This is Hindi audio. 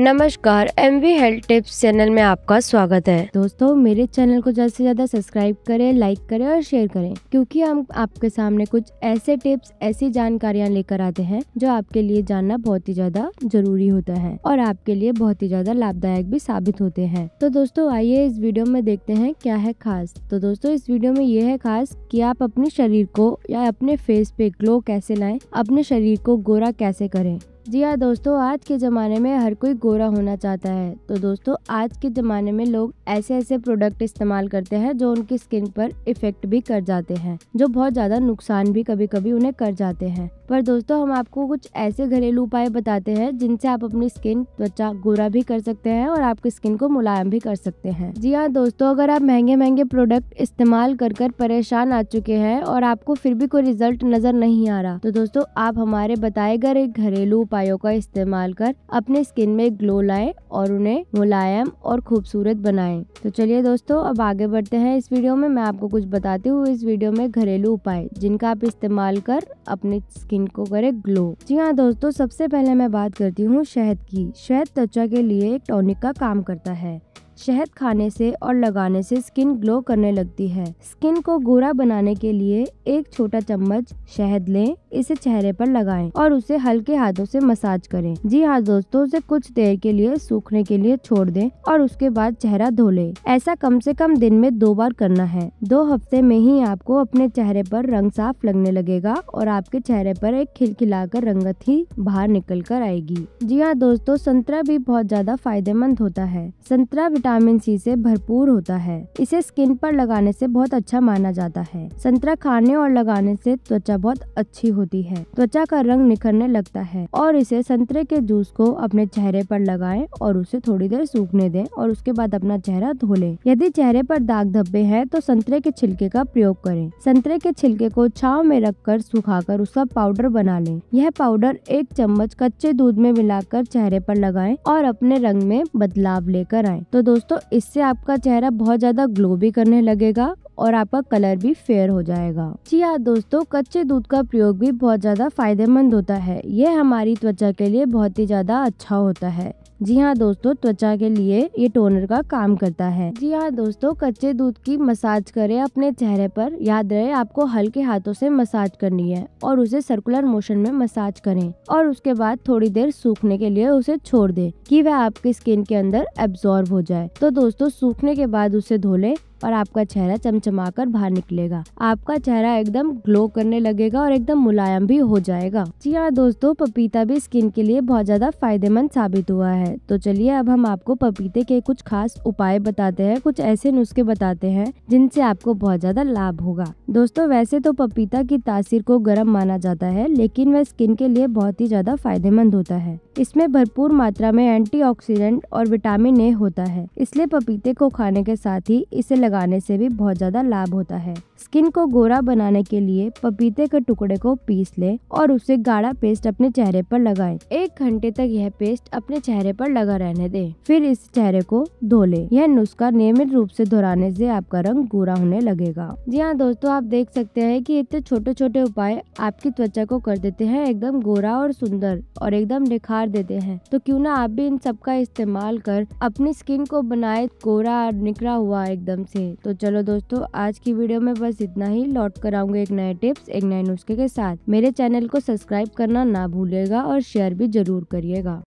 नमस्कार M V health tips channel में आपका स्वागत है दोस्तों मेरे चैनल को ज्यादा से ज्यादा सब्सक्राइब करें लाइक करें और शेयर करें क्योंकि हम आपके सामने कुछ ऐसे टिप्स ऐसी जानकारियां लेकर आते हैं जो आपके लिए जानना बहुत ही ज्यादा जरूरी होता है और आपके लिए बहुत ही ज्यादा लाभदायक भी साबित होते हैं तो दोस्तों आइए इस वीडियो में देखते हैं क्या है खास तो दोस्तों इस वीडियो में ये है खास की आप अपने शरीर को या अपने फेस पे ग्लो कैसे लाए अपने शरीर को गोरा कैसे करें जी हाँ दोस्तों आज के ज़माने में हर कोई गोरा होना चाहता है तो दोस्तों आज के ज़माने में लोग ऐसे ऐसे प्रोडक्ट इस्तेमाल करते हैं जो उनकी स्किन पर इफ़ेक्ट भी कर जाते हैं जो बहुत ज़्यादा नुकसान भी कभी कभी उन्हें कर जाते हैं पर दोस्तों हम आपको कुछ ऐसे घरेलू उपाय बताते हैं जिनसे आप अपनी स्किन त्वचा गोरा भी कर सकते हैं और आपकी स्किन को मुलायम भी कर सकते हैं जी हाँ दोस्तों अगर आप महंगे महंगे प्रोडक्ट इस्तेमाल कर कर परेशान आ चुके हैं और आपको फिर भी कोई रिजल्ट नज़र नहीं आ रहा तो दोस्तों आप हमारे बताए गए घरेलू उपाय उपायों का इस्तेमाल कर अपने स्किन में ग्लो लाएं और उन्हें मुलायम और खूबसूरत बनाएं तो चलिए दोस्तों अब आगे बढ़ते हैं इस वीडियो में मैं आपको कुछ बताती हूँ इस वीडियो में घरेलू उपाय जिनका आप इस्तेमाल कर अपने स्किन को करें ग्लो जी हाँ दोस्तों सबसे पहले मैं बात करती हूँ शहद की शहद त्वचा के लिए एक टॉनिक का काम करता है शहद खाने से और लगाने से स्किन ग्लो करने लगती है स्किन को गोरा बनाने के लिए एक छोटा चम्मच शहद लें इसे चेहरे पर लगाएं और उसे हल्के हाथों से मसाज करें जी हाँ दोस्तों उसे कुछ देर के लिए सूखने के लिए छोड़ दें और उसके बाद चेहरा धो लें ऐसा कम से कम दिन में दो बार करना है दो हफ्ते में ही आपको अपने चेहरे पर रंग साफ लगने लगेगा और आपके चेहरे पर एक खिलखिलाकर रंगत ही बाहर निकल कर आएगी जी हाँ दोस्तों संतरा भी बहुत ज्यादा फायदेमंद होता है संतरा विटामिन सी से भरपूर होता है इसे स्किन पर लगाने से बहुत अच्छा माना जाता है संतरा खाने और लगाने से त्वचा बहुत अच्छी होती है त्वचा का रंग निखरने लगता है और इसे संतरे के जूस को अपने चेहरे पर लगाएं और उसे थोड़ी देर सूखने दें और उसके बाद अपना चेहरा धो लें यदि चेहरे पर दाग धब्बे हैं तो संतरे के छिलके का प्रयोग करें संतरे के छिलके को छाव में रखकर सुखाकर उसका पाउडर बना लें यह पाउडर एक चम्मच कच्चे दूध में मिलाकर चेहरे पर लगाएं और अपने रंग में बदलाव लेकर आए तो दोस्तों दोस्तों इससे आपका चेहरा बहुत ज़्यादा ग्लो भी करने लगेगा और आपका कलर भी फेयर हो जाएगा जी हाँ दोस्तों कच्चे दूध का प्रयोग भी बहुत ज़्यादा फायदेमंद होता है यह हमारी त्वचा के लिए बहुत ही ज़्यादा अच्छा होता है जी हाँ दोस्तों त्वचा के लिए ये टोनर का काम करता है जी हाँ दोस्तों कच्चे दूध की मसाज करें अपने चेहरे पर याद रहे आपको हल्के हाथों से मसाज करनी है और उसे सर्कुलर मोशन में मसाज करें और उसके बाद थोड़ी देर सूखने के लिए उसे छोड़ दें कि वह आपकी स्किन के अंदर एब्जॉर्ब हो जाए तो दोस्तों सूखने के बाद उसे धो लें और आपका चेहरा चमचमाकर बाहर निकलेगा आपका चेहरा एकदम ग्लो करने लगेगा और एकदम मुलायम भी हो जाएगा जी हाँ दोस्तों पपीता भी स्किन के लिए बहुत ज्यादा फायदेमंद साबित हुआ है तो चलिए अब हम आपको पपीते के कुछ खास उपाय बताते हैं कुछ ऐसे नुस्खे बताते हैं जिनसे आपको बहुत ज्यादा लाभ होगा दोस्तों वैसे तो पपीता की तासीर को गर्म माना जाता है लेकिन वह स्किन के लिए बहुत ही ज्यादा फायदेमंद होता है इसमें भरपूर मात्रा में एंटीऑक्सीडेंट और विटामिन ए होता है इसलिए पपीते को खाने के साथ ही इसे लगाने से भी बहुत ज़्यादा लाभ होता है स्किन को गोरा बनाने के लिए पपीते के टुकड़े को पीस ले और उसे गाढ़ा पेस्ट अपने चेहरे पर लगाएं। एक घंटे तक यह पेस्ट अपने चेहरे पर लगा रहने दें। फिर इस चेहरे को धो ले यह नुस्खा नियमित रूप से दोहराने से आपका रंग गोरा होने लगेगा जी हाँ दोस्तों आप देख सकते हैं कि इतने छोटे छोटे उपाय आपकी त्वचा को कर देते हैं एकदम गोरा और सुंदर और एकदम निखार देते हैं तो क्यों ना आप भी इन सब का इस्तेमाल कर अपनी स्किन को बनाए गोरा निकरा हुआ एकदम से तो चलो दोस्तों आज की वीडियो में बस बस इतना ही लौट कर आऊंगे एक नए टिप्स एक नए नुस्खे के साथ मेरे चैनल को सब्सक्राइब करना ना भूलेगा और शेयर भी जरूर करिएगा